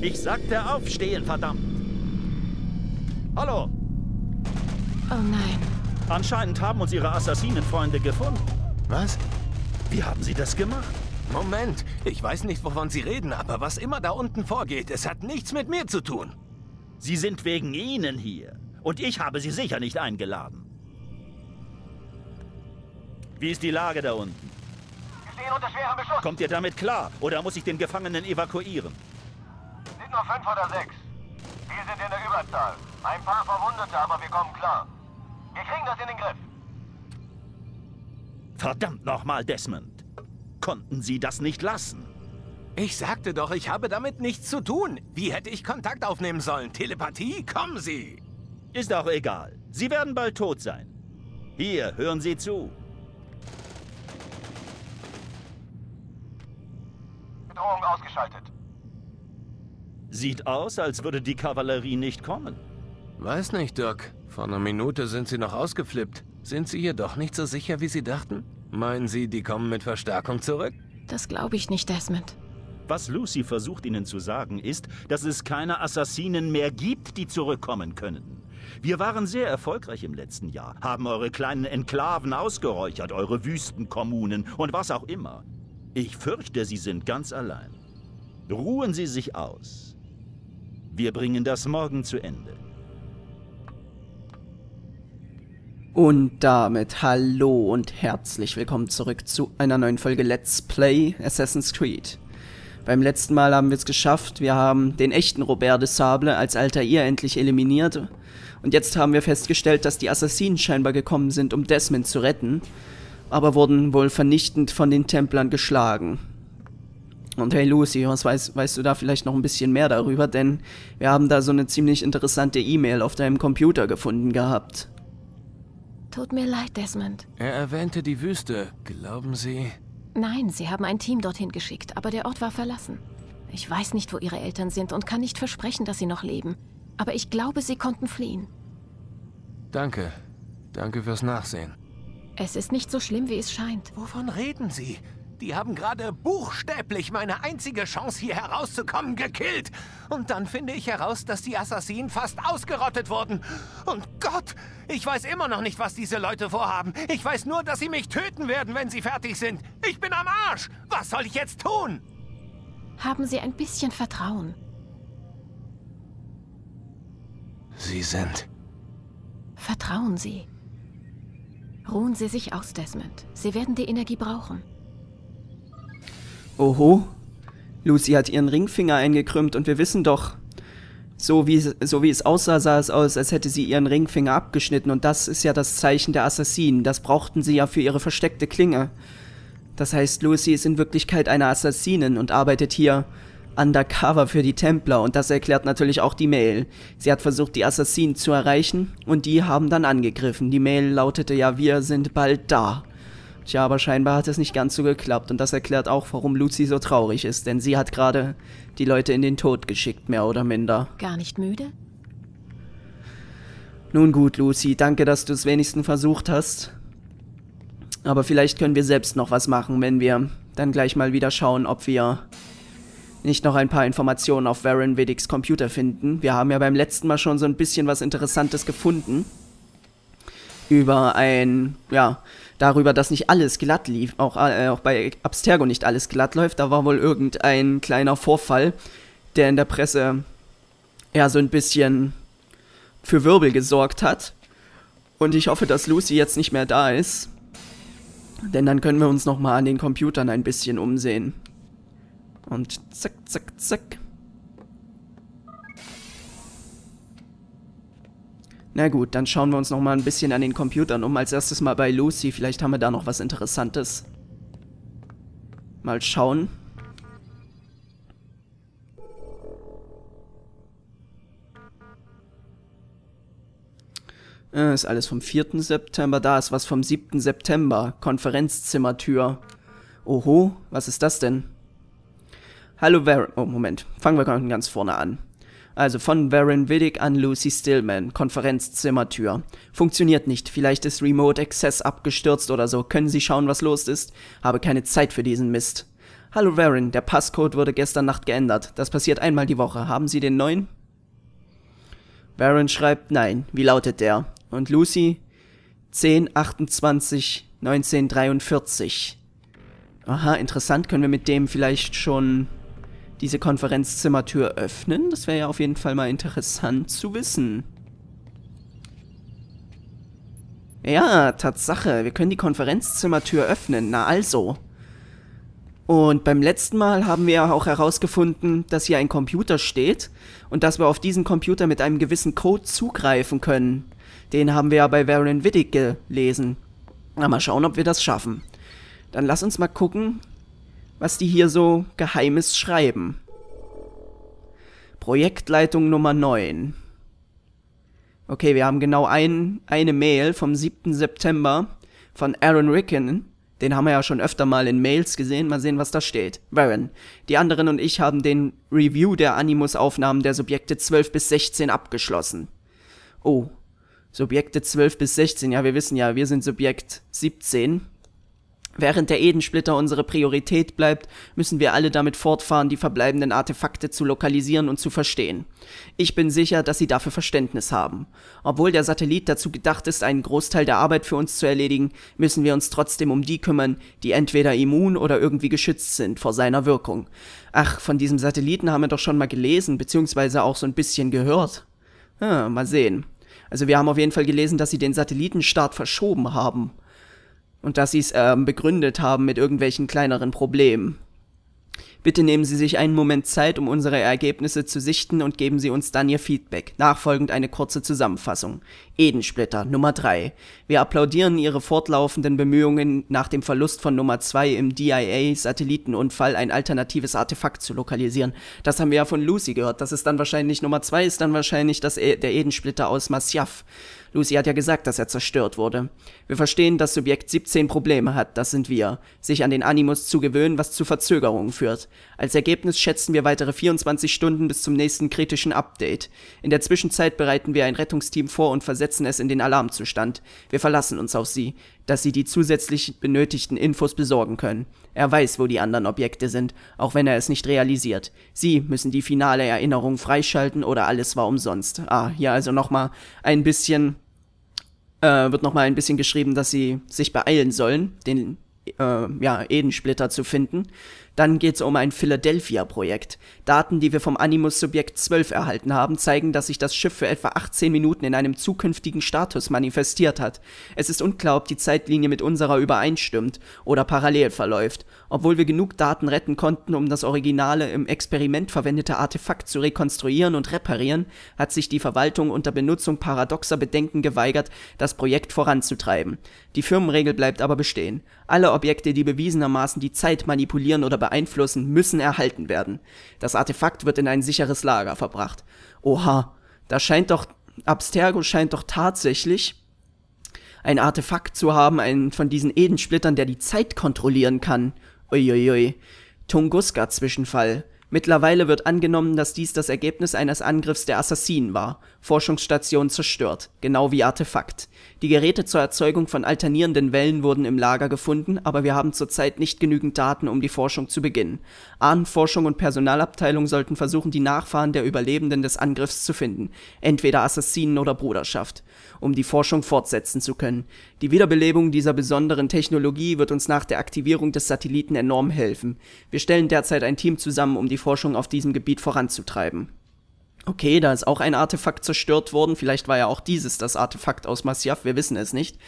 Ich sagte aufstehen, verdammt. Hallo. Oh nein. Anscheinend haben uns ihre Assassinenfreunde gefunden. Was? Wie haben sie das gemacht? Moment, ich weiß nicht, wovon Sie reden, aber was immer da unten vorgeht, es hat nichts mit mir zu tun. Sie sind wegen Ihnen hier. Und ich habe Sie sicher nicht eingeladen. Wie ist die Lage da unten? Wir stehen unter schwerem Beschuss. Kommt ihr damit klar? Oder muss ich den Gefangenen evakuieren? noch fünf oder sechs. Wir sind in der Überzahl. Ein paar Verwundete, aber wir kommen klar. Wir kriegen das in den Griff. Verdammt nochmal, Desmond. Konnten Sie das nicht lassen? Ich sagte doch, ich habe damit nichts zu tun. Wie hätte ich Kontakt aufnehmen sollen? Telepathie? Kommen Sie! Ist auch egal. Sie werden bald tot sein. Hier, hören Sie zu. Bedrohung ausgeschaltet. Sieht aus, als würde die Kavallerie nicht kommen. Weiß nicht, Doc. Vor einer Minute sind sie noch ausgeflippt. Sind sie hier doch nicht so sicher, wie sie dachten? Meinen Sie, die kommen mit Verstärkung zurück? Das glaube ich nicht, Desmond. Was Lucy versucht Ihnen zu sagen, ist, dass es keine Assassinen mehr gibt, die zurückkommen können. Wir waren sehr erfolgreich im letzten Jahr, haben eure kleinen Enklaven ausgeräuchert, eure Wüstenkommunen und was auch immer. Ich fürchte, Sie sind ganz allein. Ruhen Sie sich aus. Wir bringen das morgen zu Ende. Und damit hallo und herzlich willkommen zurück zu einer neuen Folge Let's Play Assassin's Creed. Beim letzten Mal haben wir es geschafft, wir haben den echten Robert de Sable als alter ihr endlich eliminiert. Und jetzt haben wir festgestellt, dass die Assassinen scheinbar gekommen sind, um Desmond zu retten, aber wurden wohl vernichtend von den Templern geschlagen. Und hey Lucy, was weißt, weißt du da vielleicht noch ein bisschen mehr darüber? Denn wir haben da so eine ziemlich interessante E-Mail auf deinem Computer gefunden gehabt. Tut mir leid, Desmond. Er erwähnte die Wüste. Glauben Sie? Nein, sie haben ein Team dorthin geschickt, aber der Ort war verlassen. Ich weiß nicht, wo ihre Eltern sind und kann nicht versprechen, dass sie noch leben. Aber ich glaube, sie konnten fliehen. Danke. Danke fürs Nachsehen. Es ist nicht so schlimm, wie es scheint. Wovon reden Sie? Die haben gerade buchstäblich meine einzige Chance, hier herauszukommen, gekillt. Und dann finde ich heraus, dass die Assassinen fast ausgerottet wurden. Und Gott, ich weiß immer noch nicht, was diese Leute vorhaben. Ich weiß nur, dass sie mich töten werden, wenn sie fertig sind. Ich bin am Arsch. Was soll ich jetzt tun? Haben Sie ein bisschen Vertrauen. Sie sind. Vertrauen Sie. Ruhen Sie sich aus, Desmond. Sie werden die Energie brauchen. Oho. Lucy hat ihren Ringfinger eingekrümmt und wir wissen doch, so wie, so wie es aussah, sah es aus, als hätte sie ihren Ringfinger abgeschnitten und das ist ja das Zeichen der Assassinen. Das brauchten sie ja für ihre versteckte Klinge. Das heißt, Lucy ist in Wirklichkeit eine Assassinin und arbeitet hier undercover für die Templer und das erklärt natürlich auch die Mail. Sie hat versucht, die Assassinen zu erreichen und die haben dann angegriffen. Die Mail lautete ja, wir sind bald da. Tja, aber scheinbar hat es nicht ganz so geklappt und das erklärt auch, warum Lucy so traurig ist, denn sie hat gerade die Leute in den Tod geschickt, mehr oder minder. Gar nicht müde? Nun gut, Lucy, danke, dass du es wenigstens versucht hast. Aber vielleicht können wir selbst noch was machen, wenn wir dann gleich mal wieder schauen, ob wir nicht noch ein paar Informationen auf Warren Widdigs Computer finden. Wir haben ja beim letzten Mal schon so ein bisschen was Interessantes gefunden über ein, ja, darüber, dass nicht alles glatt lief. Auch, äh, auch bei Abstergo nicht alles glatt läuft. Da war wohl irgendein kleiner Vorfall, der in der Presse ja so ein bisschen für Wirbel gesorgt hat. Und ich hoffe, dass Lucy jetzt nicht mehr da ist. Denn dann können wir uns nochmal an den Computern ein bisschen umsehen. Und zack, zack, zack. Na gut, dann schauen wir uns noch mal ein bisschen an den Computern um. Als erstes mal bei Lucy, vielleicht haben wir da noch was Interessantes. Mal schauen. Äh, ist alles vom 4. September. Da ist was vom 7. September. Konferenzzimmertür. Oho, was ist das denn? Hallo, Ver... Oh, Moment. Fangen wir ganz vorne an. Also von Warren Widdick an Lucy Stillman, Konferenzzimmertür. Funktioniert nicht, vielleicht ist Remote Access abgestürzt oder so. Können Sie schauen, was los ist? Habe keine Zeit für diesen Mist. Hallo Warren, der Passcode wurde gestern Nacht geändert. Das passiert einmal die Woche. Haben Sie den neuen? Warren schreibt nein. Wie lautet der? Und Lucy 10 28 1943. Aha, interessant. Können wir mit dem vielleicht schon diese Konferenzzimmertür öffnen? Das wäre ja auf jeden Fall mal interessant zu wissen. Ja, Tatsache. Wir können die Konferenzzimmertür öffnen. Na also. Und beim letzten Mal haben wir auch herausgefunden, dass hier ein Computer steht und dass wir auf diesen Computer mit einem gewissen Code zugreifen können. Den haben wir ja bei Varen Wittig gelesen. Na, mal schauen, ob wir das schaffen. Dann lass uns mal gucken, was die hier so Geheimes schreiben. Projektleitung Nummer 9. Okay, wir haben genau ein, eine Mail vom 7. September von Aaron Ricken. Den haben wir ja schon öfter mal in Mails gesehen. Mal sehen, was da steht. Baron, die anderen und ich haben den Review der Animus-Aufnahmen der Subjekte 12 bis 16 abgeschlossen. Oh, Subjekte 12 bis 16. Ja, wir wissen ja, wir sind Subjekt 17. Während der Edensplitter unsere Priorität bleibt, müssen wir alle damit fortfahren, die verbleibenden Artefakte zu lokalisieren und zu verstehen. Ich bin sicher, dass Sie dafür Verständnis haben. Obwohl der Satellit dazu gedacht ist, einen Großteil der Arbeit für uns zu erledigen, müssen wir uns trotzdem um die kümmern, die entweder immun oder irgendwie geschützt sind vor seiner Wirkung. Ach, von diesem Satelliten haben wir doch schon mal gelesen, beziehungsweise auch so ein bisschen gehört. Hm, mal sehen. Also wir haben auf jeden Fall gelesen, dass sie den Satellitenstart verschoben haben und dass sie es ähm, begründet haben mit irgendwelchen kleineren Problemen. Bitte nehmen Sie sich einen Moment Zeit, um unsere Ergebnisse zu sichten und geben Sie uns dann Ihr Feedback. Nachfolgend eine kurze Zusammenfassung. Edensplitter, Nummer 3. Wir applaudieren Ihre fortlaufenden Bemühungen, nach dem Verlust von Nummer 2 im DIA-Satellitenunfall ein alternatives Artefakt zu lokalisieren. Das haben wir ja von Lucy gehört. Das ist dann wahrscheinlich Nummer 2, ist dann wahrscheinlich das e der Edensplitter aus Masyaf. Lucy hat ja gesagt, dass er zerstört wurde. Wir verstehen, dass Subjekt 17 Probleme hat, das sind wir. Sich an den Animus zu gewöhnen, was zu Verzögerungen führt. Als Ergebnis schätzen wir weitere 24 Stunden bis zum nächsten kritischen Update. In der Zwischenzeit bereiten wir ein Rettungsteam vor und versetzen es in den Alarmzustand. Wir verlassen uns auf sie dass sie die zusätzlich benötigten Infos besorgen können. Er weiß, wo die anderen Objekte sind, auch wenn er es nicht realisiert. Sie müssen die finale Erinnerung freischalten oder alles war umsonst. Ah, hier also nochmal ein bisschen, äh, wird nochmal ein bisschen geschrieben, dass sie sich beeilen sollen, den, äh, ja, Edensplitter zu finden. Dann geht's um ein Philadelphia-Projekt. Daten, die wir vom Animus Subjekt 12 erhalten haben, zeigen, dass sich das Schiff für etwa 18 Minuten in einem zukünftigen Status manifestiert hat. Es ist unklar, ob die Zeitlinie mit unserer übereinstimmt oder parallel verläuft, obwohl wir genug Daten retten konnten, um das originale im Experiment verwendete Artefakt zu rekonstruieren und reparieren, hat sich die Verwaltung unter Benutzung paradoxer Bedenken geweigert, das Projekt voranzutreiben. Die Firmenregel bleibt aber bestehen. Alle Objekte, die bewiesenermaßen die Zeit manipulieren oder beeinflussen, müssen erhalten werden. Das Artefakt wird in ein sicheres Lager verbracht. Oha, da scheint doch, Abstergo scheint doch tatsächlich ein Artefakt zu haben, einen von diesen Edensplittern, der die Zeit kontrollieren kann. Uiuiui. Tunguska-Zwischenfall. Mittlerweile wird angenommen, dass dies das Ergebnis eines Angriffs der Assassinen war. Forschungsstation zerstört, genau wie Artefakt. Die Geräte zur Erzeugung von alternierenden Wellen wurden im Lager gefunden, aber wir haben zurzeit nicht genügend Daten, um die Forschung zu beginnen. Ahnenforschung und Personalabteilung sollten versuchen, die Nachfahren der Überlebenden des Angriffs zu finden, entweder Assassinen oder Bruderschaft, um die Forschung fortsetzen zu können. Die Wiederbelebung dieser besonderen Technologie wird uns nach der Aktivierung des Satelliten enorm helfen. Wir stellen derzeit ein Team zusammen, um die Forschung auf diesem Gebiet voranzutreiben okay, da ist auch ein Artefakt zerstört worden, vielleicht war ja auch dieses das Artefakt aus Masyaf, wir wissen es nicht.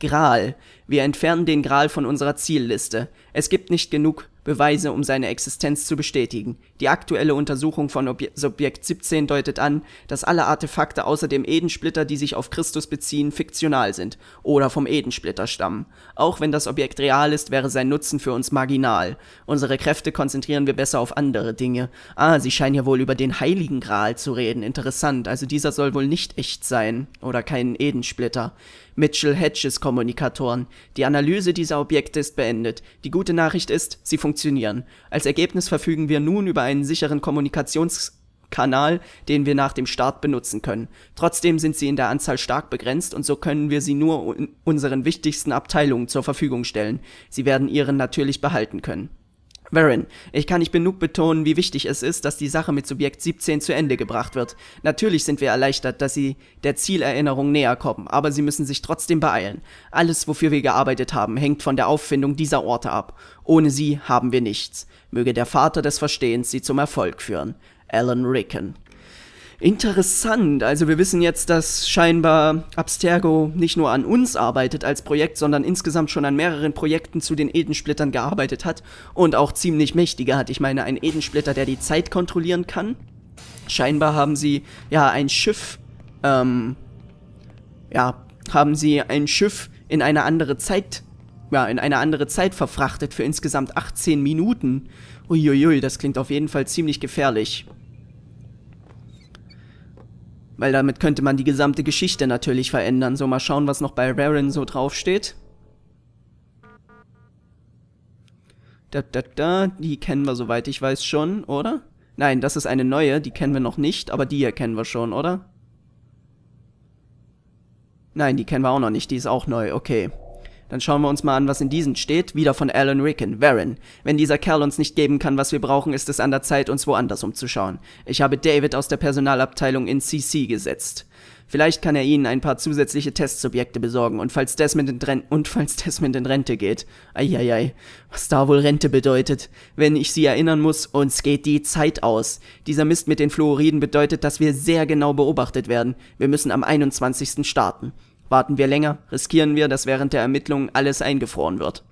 Gral. Wir entfernen den Gral von unserer Zielliste. Es gibt nicht genug Beweise, um seine Existenz zu bestätigen. Die aktuelle Untersuchung von Ob Subjekt 17 deutet an, dass alle Artefakte außer dem Edensplitter, die sich auf Christus beziehen, fiktional sind oder vom Edensplitter stammen. Auch wenn das Objekt real ist, wäre sein Nutzen für uns marginal. Unsere Kräfte konzentrieren wir besser auf andere Dinge. Ah, sie scheinen ja wohl über den Heiligen Gral zu reden. Interessant, also dieser soll wohl nicht echt sein oder kein Edensplitter. Mitchell-Hedges-Kommunikatoren. Die Analyse dieser Objekte ist beendet. Die gute Nachricht ist, sie funktionieren. Als Ergebnis verfügen wir nun über einen sicheren Kommunikationskanal, den wir nach dem Start benutzen können. Trotzdem sind sie in der Anzahl stark begrenzt und so können wir sie nur unseren wichtigsten Abteilungen zur Verfügung stellen. Sie werden ihren natürlich behalten können. Varin, ich kann nicht genug betonen, wie wichtig es ist, dass die Sache mit Subjekt 17 zu Ende gebracht wird. Natürlich sind wir erleichtert, dass sie der Zielerinnerung näher kommen, aber sie müssen sich trotzdem beeilen. Alles, wofür wir gearbeitet haben, hängt von der Auffindung dieser Orte ab. Ohne sie haben wir nichts. Möge der Vater des Verstehens sie zum Erfolg führen. Alan Ricken Interessant. Also wir wissen jetzt, dass scheinbar Abstergo nicht nur an uns arbeitet als Projekt, sondern insgesamt schon an mehreren Projekten zu den Edensplittern gearbeitet hat und auch ziemlich mächtige hat. Ich meine, ein Edensplitter, der die Zeit kontrollieren kann. Scheinbar haben sie ja ein Schiff, ähm, ja, haben sie ein Schiff in eine andere Zeit, ja, in eine andere Zeit verfrachtet für insgesamt 18 Minuten. Uiuiui, das klingt auf jeden Fall ziemlich gefährlich. Weil damit könnte man die gesamte Geschichte natürlich verändern. So, mal schauen, was noch bei Raren so draufsteht. Da, da, da, die kennen wir, soweit ich weiß, schon, oder? Nein, das ist eine neue, die kennen wir noch nicht, aber die hier kennen wir schon, oder? Nein, die kennen wir auch noch nicht, die ist auch neu, okay. Dann schauen wir uns mal an, was in diesen steht, wieder von Alan Ricken, Varen. Wenn dieser Kerl uns nicht geben kann, was wir brauchen, ist es an der Zeit, uns woanders umzuschauen. Ich habe David aus der Personalabteilung in CC gesetzt. Vielleicht kann er Ihnen ein paar zusätzliche Testsubjekte besorgen und falls Desmond in, Ren und falls Desmond in Rente geht. Eieiei, was da wohl Rente bedeutet. Wenn ich Sie erinnern muss, uns geht die Zeit aus. Dieser Mist mit den Fluoriden bedeutet, dass wir sehr genau beobachtet werden. Wir müssen am 21. starten. Warten wir länger, riskieren wir, dass während der Ermittlungen alles eingefroren wird.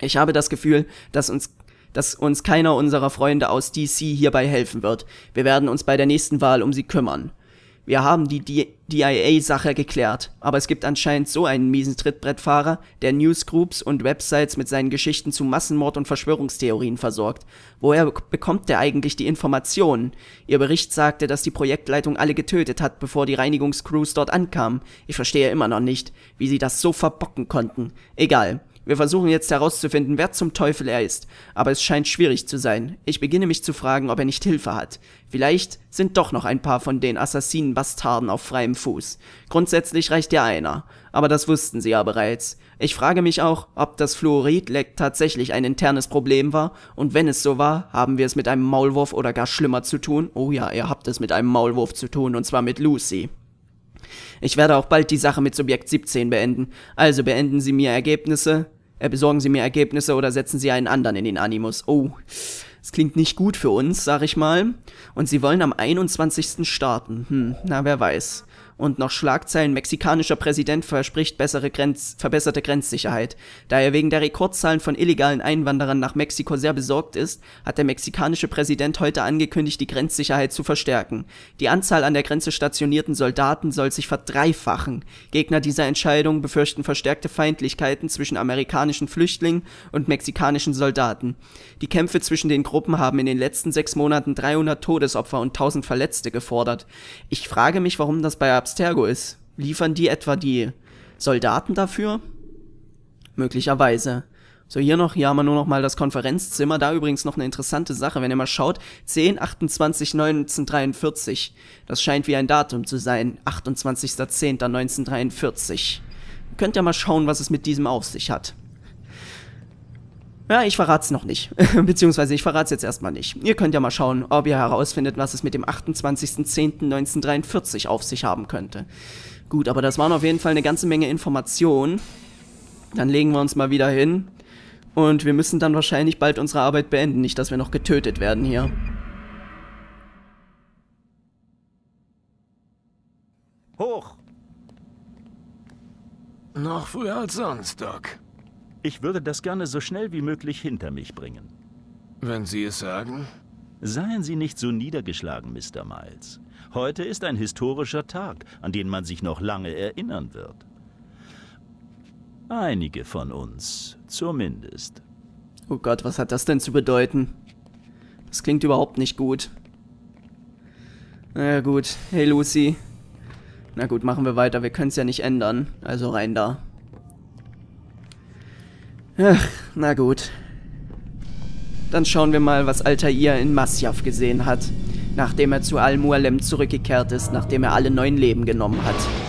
Ich habe das Gefühl, dass uns dass uns keiner unserer Freunde aus DC hierbei helfen wird. Wir werden uns bei der nächsten Wahl um sie kümmern wir haben die DIA-Sache geklärt, aber es gibt anscheinend so einen miesen Trittbrettfahrer, der Newsgroups und Websites mit seinen Geschichten zu Massenmord und Verschwörungstheorien versorgt. Woher bekommt der eigentlich die Informationen? Ihr Bericht sagte, dass die Projektleitung alle getötet hat, bevor die Reinigungscrews dort ankamen. Ich verstehe immer noch nicht, wie sie das so verbocken konnten. Egal. Wir versuchen jetzt herauszufinden, wer zum Teufel er ist, aber es scheint schwierig zu sein. Ich beginne mich zu fragen, ob er nicht Hilfe hat. Vielleicht sind doch noch ein paar von den Assassinen-Bastarden auf freiem Fuß. Grundsätzlich reicht ja einer, aber das wussten sie ja bereits. Ich frage mich auch, ob das Fluoridleck tatsächlich ein internes Problem war, und wenn es so war, haben wir es mit einem Maulwurf oder gar schlimmer zu tun? Oh ja, ihr habt es mit einem Maulwurf zu tun, und zwar mit Lucy. Ich werde auch bald die Sache mit Subjekt 17 beenden, also beenden Sie mir Ergebnisse, äh, besorgen Sie mir Ergebnisse oder setzen Sie einen anderen in den Animus. Oh, das klingt nicht gut für uns, sag ich mal. Und Sie wollen am 21. starten. Hm, na wer weiß und noch Schlagzeilen mexikanischer Präsident verspricht bessere Grenz, verbesserte Grenzsicherheit. Da er wegen der Rekordzahlen von illegalen Einwanderern nach Mexiko sehr besorgt ist, hat der mexikanische Präsident heute angekündigt, die Grenzsicherheit zu verstärken. Die Anzahl an der Grenze stationierten Soldaten soll sich verdreifachen. Gegner dieser Entscheidung befürchten verstärkte Feindlichkeiten zwischen amerikanischen Flüchtlingen und mexikanischen Soldaten. Die Kämpfe zwischen den Gruppen haben in den letzten sechs Monaten 300 Todesopfer und 1000 Verletzte gefordert. Ich frage mich, warum das bei Abs Abstergo ist. Liefern die etwa die Soldaten dafür? Möglicherweise. So, hier noch, hier haben wir nur noch mal das Konferenzzimmer. Da übrigens noch eine interessante Sache, wenn ihr mal schaut. 10, 28, 1943. Das scheint wie ein Datum zu sein. 28.10.1943. Könnt ihr mal schauen, was es mit diesem auf sich hat. Ja, ich verrate es noch nicht. Beziehungsweise ich verrate es jetzt erstmal nicht. Ihr könnt ja mal schauen, ob ihr herausfindet, was es mit dem 28.10.1943 auf sich haben könnte. Gut, aber das waren auf jeden Fall eine ganze Menge Informationen. Dann legen wir uns mal wieder hin. Und wir müssen dann wahrscheinlich bald unsere Arbeit beenden, nicht dass wir noch getötet werden hier. Hoch! Noch früher als sonst, Doc. Ich würde das gerne so schnell wie möglich hinter mich bringen. Wenn Sie es sagen? Seien Sie nicht so niedergeschlagen, Mr. Miles. Heute ist ein historischer Tag, an den man sich noch lange erinnern wird. Einige von uns, zumindest. Oh Gott, was hat das denn zu bedeuten? Das klingt überhaupt nicht gut. Na gut, hey Lucy. Na gut, machen wir weiter, wir können es ja nicht ändern. Also rein da. Ach, na gut. Dann schauen wir mal, was Altair in Masyaf gesehen hat, nachdem er zu Al-Mualem zurückgekehrt ist, nachdem er alle neun Leben genommen hat.